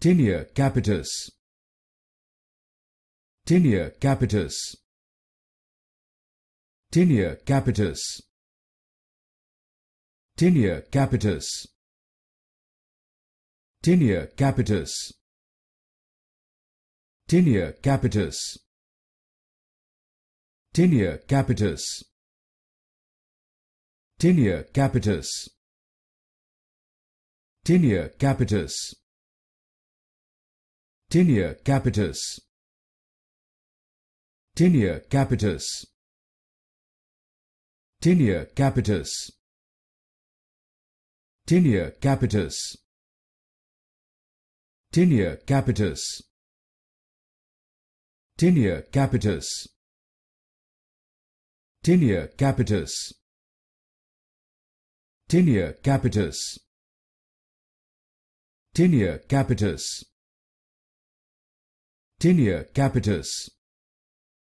Tinea capitis. Tinea capitis. Tinea capitis. Tinea capitis. Tinea capitis. Tinea capitis. Tinea capitis. Tinea capitis. capitis. Tinea capitis. Tinea capitis. Tinea capitis. Tinea capitis. Tinea capitis. Tinea capitis. Tinea capitis. Tinea capitis. capitis. Tinea capitis.